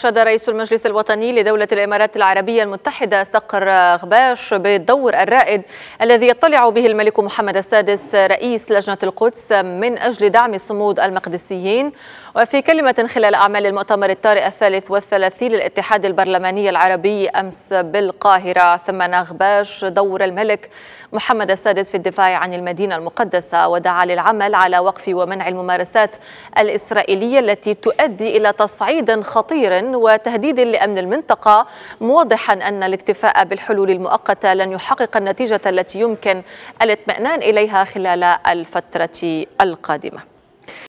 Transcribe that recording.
أشاد رئيس المجلس الوطني لدولة الإمارات العربية المتحدة صقر غباش بالدور الرائد الذي يطلع به الملك محمد السادس رئيس لجنة القدس من أجل دعم صمود المقدسيين وفي كلمة خلال أعمال المؤتمر الطارئ الثالث والثلاثين للاتحاد البرلماني العربي أمس بالقاهرة ثمن غباش دور الملك محمد السادس في الدفاع عن المدينة المقدسة ودعا للعمل على وقف ومنع الممارسات الإسرائيلية التي تؤدي إلى تصعيد خطير وتهديد لأمن المنطقة موضحا أن الاكتفاء بالحلول المؤقتة لن يحقق النتيجة التي يمكن الاطمئنان إليها خلال الفترة القادمة